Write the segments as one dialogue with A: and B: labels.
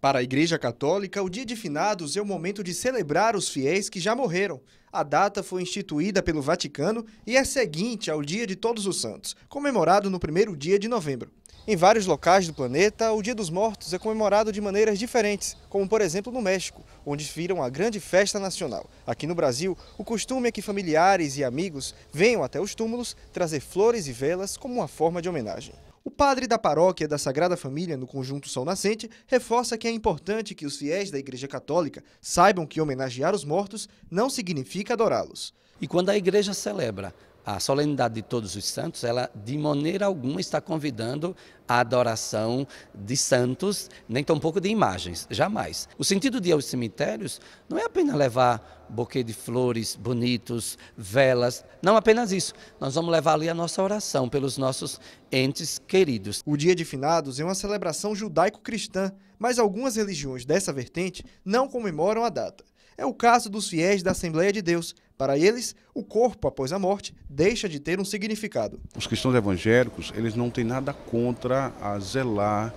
A: Para a Igreja Católica, o Dia de Finados é o momento de celebrar os fiéis que já morreram. A data foi instituída pelo Vaticano e é seguinte ao Dia de Todos os Santos, comemorado no primeiro dia de novembro. Em vários locais do planeta, o Dia dos Mortos é comemorado de maneiras diferentes, como por exemplo no México, onde viram a grande festa nacional. Aqui no Brasil, o costume é que familiares e amigos venham até os túmulos trazer flores e velas como uma forma de homenagem. O padre da paróquia da Sagrada Família, no conjunto Sol Nascente, reforça que é importante que os fiéis da Igreja Católica saibam que homenagear os mortos não significa
B: adorá-los. E quando a igreja celebra a solenidade de Todos os Santos, ela de maneira alguma está convidando a adoração de santos, nem tampouco de imagens, jamais. O sentido de ir aos cemitérios não é apenas levar buquê de flores bonitos, velas, não apenas isso. Nós vamos levar ali a nossa oração pelos nossos entes queridos. O Dia de Finados é uma celebração judaico-cristã, mas
A: algumas religiões dessa vertente não comemoram a data. É o caso dos fiéis da Assembleia de Deus, para eles, o corpo após a morte deixa de ter um significado.
C: Os cristãos evangélicos, eles não têm nada contra a zelar,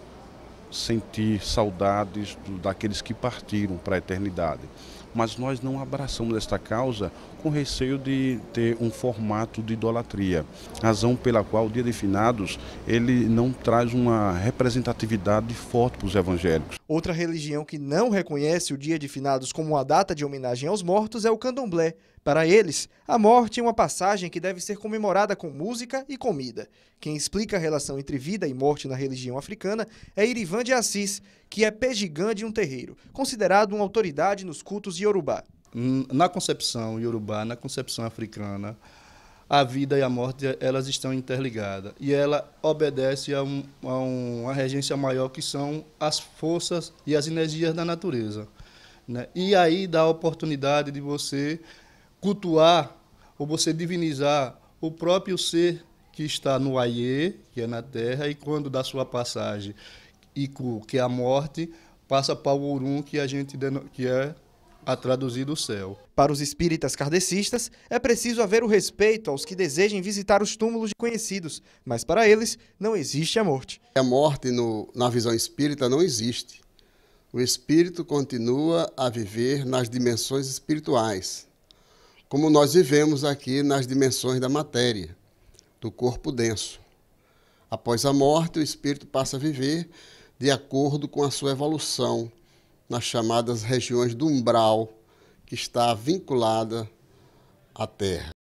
C: sentir saudades daqueles que partiram para a eternidade mas nós não abraçamos esta causa com receio de ter um formato de idolatria, razão pela qual o Dia de Finados ele não traz uma representatividade forte para os evangélicos.
A: Outra religião que não reconhece o Dia de Finados como uma data de homenagem aos mortos é o candomblé. Para eles, a morte é uma passagem que deve ser comemorada com música e comida. Quem explica a relação entre vida e morte na religião africana é Irivan de Assis, que é pejigã de um terreiro, considerado uma autoridade nos cultos de de Yorubá. Na concepção
D: Yorubá, na concepção africana, a vida e a morte elas estão interligadas e ela obedece a, um, a uma regência maior que são as forças e as energias da natureza. Né? E aí dá a oportunidade de você cultuar ou você divinizar o próprio ser que está no Aie, que é na terra, e quando dá sua passagem, Iku, que é a morte,
A: passa para o Urum, que, a gente, que é a traduzir do céu. Para os espíritas kardecistas, é preciso haver o respeito aos que desejem visitar os túmulos de conhecidos, mas
E: para eles não existe a morte. A morte no, na visão espírita não existe. O espírito continua a viver nas dimensões espirituais, como nós vivemos aqui nas dimensões da matéria, do corpo denso. Após a morte, o espírito passa a viver de acordo com a sua evolução nas chamadas regiões do umbral, que está vinculada à Terra.